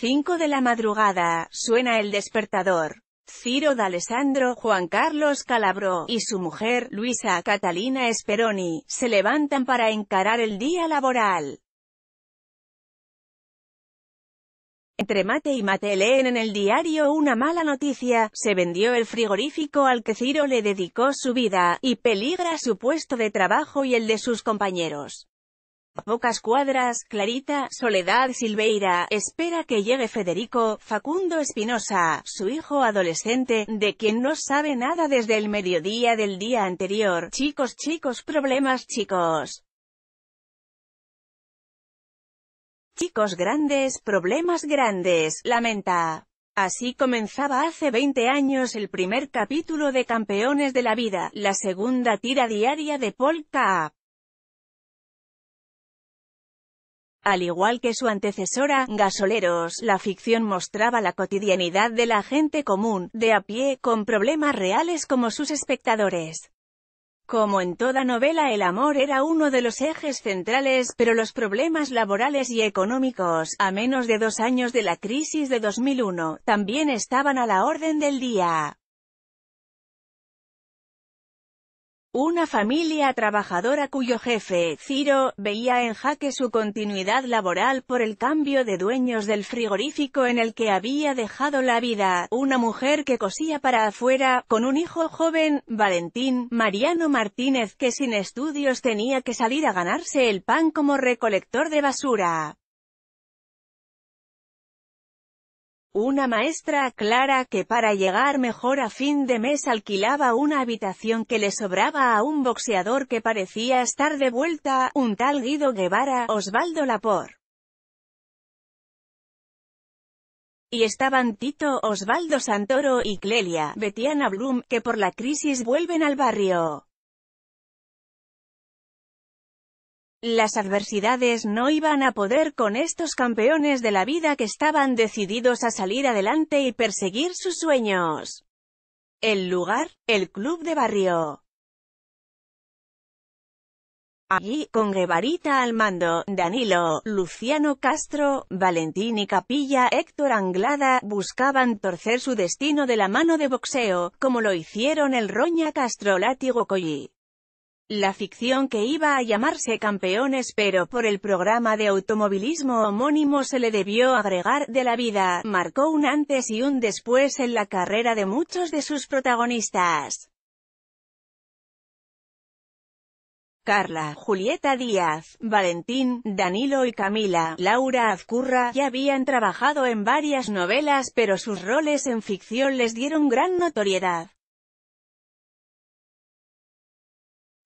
5 de la madrugada, suena el despertador. Ciro D'Alessandro, Juan Carlos Calabró, y su mujer, Luisa Catalina Speroni, se levantan para encarar el día laboral. Entre Mate y Mate leen en el diario una mala noticia, se vendió el frigorífico al que Ciro le dedicó su vida, y peligra su puesto de trabajo y el de sus compañeros. A pocas cuadras, Clarita, Soledad Silveira, espera que llegue Federico, Facundo Espinosa, su hijo adolescente, de quien no sabe nada desde el mediodía del día anterior. Chicos chicos problemas chicos. Chicos grandes problemas grandes, lamenta. Así comenzaba hace 20 años el primer capítulo de Campeones de la Vida, la segunda tira diaria de Polka. Al igual que su antecesora, Gasoleros, la ficción mostraba la cotidianidad de la gente común, de a pie, con problemas reales como sus espectadores. Como en toda novela el amor era uno de los ejes centrales, pero los problemas laborales y económicos, a menos de dos años de la crisis de 2001, también estaban a la orden del día. Una familia trabajadora cuyo jefe, Ciro, veía en jaque su continuidad laboral por el cambio de dueños del frigorífico en el que había dejado la vida, una mujer que cosía para afuera, con un hijo joven, Valentín, Mariano Martínez que sin estudios tenía que salir a ganarse el pan como recolector de basura. Una maestra clara que para llegar mejor a fin de mes alquilaba una habitación que le sobraba a un boxeador que parecía estar de vuelta, un tal Guido Guevara, Osvaldo Lapor. Y estaban Tito, Osvaldo Santoro y Clelia, Betiana Blum, que por la crisis vuelven al barrio. Las adversidades no iban a poder con estos campeones de la vida que estaban decididos a salir adelante y perseguir sus sueños. El lugar, el club de barrio. Allí, con Guevarita al mando, Danilo, Luciano Castro, Valentín y Capilla, Héctor Anglada, buscaban torcer su destino de la mano de boxeo, como lo hicieron el Roña Castro Látigo Collí la ficción que iba a llamarse Campeones pero por el programa de automovilismo homónimo se le debió agregar de la vida, marcó un antes y un después en la carrera de muchos de sus protagonistas. Carla, Julieta Díaz, Valentín, Danilo y Camila, Laura Azcurra, ya habían trabajado en varias novelas pero sus roles en ficción les dieron gran notoriedad.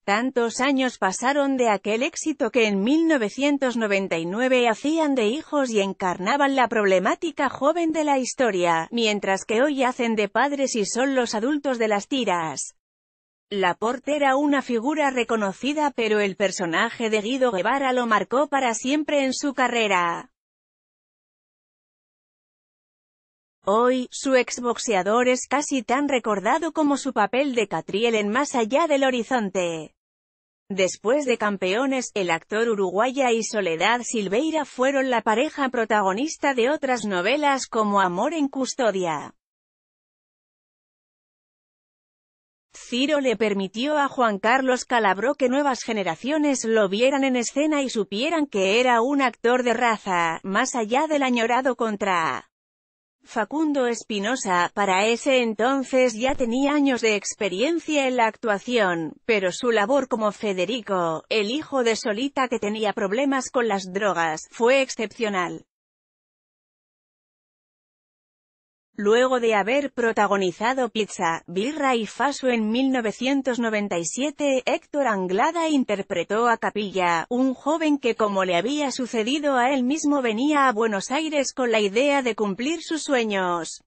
Tantos años pasaron de aquel éxito que en 1999 hacían de hijos y encarnaban la problemática joven de la historia, mientras que hoy hacen de padres y son los adultos de las tiras. Laporte era una figura reconocida pero el personaje de Guido Guevara lo marcó para siempre en su carrera. Hoy, su exboxeador es casi tan recordado como su papel de Catriel en Más allá del horizonte. Después de campeones, el actor uruguaya y Soledad Silveira fueron la pareja protagonista de otras novelas como Amor en Custodia. Ciro le permitió a Juan Carlos Calabró que nuevas generaciones lo vieran en escena y supieran que era un actor de raza, más allá del añorado contra Facundo Espinosa, para ese entonces ya tenía años de experiencia en la actuación, pero su labor como Federico, el hijo de Solita que tenía problemas con las drogas, fue excepcional. Luego de haber protagonizado Pizza, Birra y Faso en 1997, Héctor Anglada interpretó a Capilla, un joven que como le había sucedido a él mismo venía a Buenos Aires con la idea de cumplir sus sueños.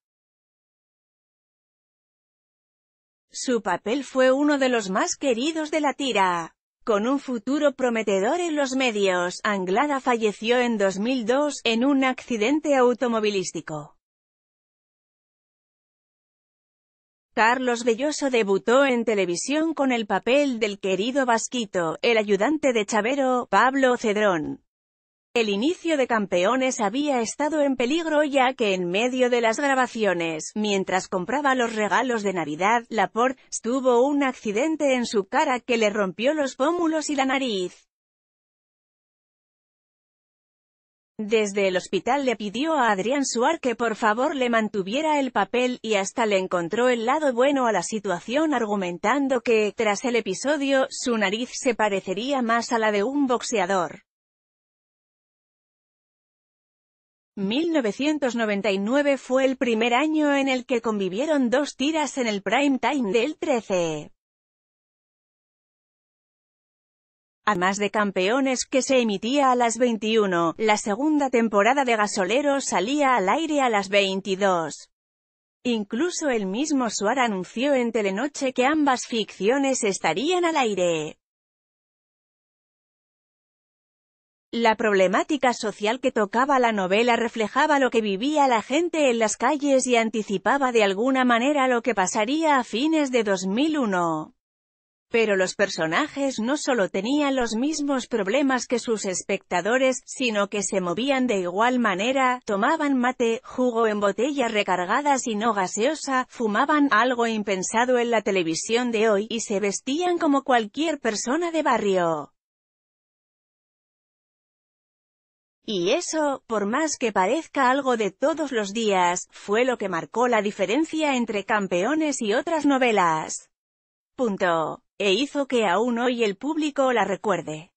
Su papel fue uno de los más queridos de la tira. Con un futuro prometedor en los medios, Anglada falleció en 2002, en un accidente automovilístico. Carlos Belloso debutó en televisión con el papel del querido Vasquito, el ayudante de Chavero, Pablo Cedrón. El inicio de Campeones había estado en peligro ya que en medio de las grabaciones, mientras compraba los regalos de Navidad, Laporte, tuvo un accidente en su cara que le rompió los pómulos y la nariz. Desde el hospital le pidió a Adrián Suar que por favor le mantuviera el papel, y hasta le encontró el lado bueno a la situación argumentando que, tras el episodio, su nariz se parecería más a la de un boxeador. 1999 fue el primer año en el que convivieron dos tiras en el prime time del 13. Además de Campeones que se emitía a las 21, la segunda temporada de Gasoleros salía al aire a las 22. Incluso el mismo Suar anunció en Telenoche que ambas ficciones estarían al aire. La problemática social que tocaba la novela reflejaba lo que vivía la gente en las calles y anticipaba de alguna manera lo que pasaría a fines de 2001. Pero los personajes no solo tenían los mismos problemas que sus espectadores, sino que se movían de igual manera, tomaban mate, jugo en botellas recargadas y no gaseosa, fumaban algo impensado en la televisión de hoy y se vestían como cualquier persona de barrio. Y eso, por más que parezca algo de todos los días, fue lo que marcó la diferencia entre campeones y otras novelas. Punto e hizo que aún hoy el público la recuerde.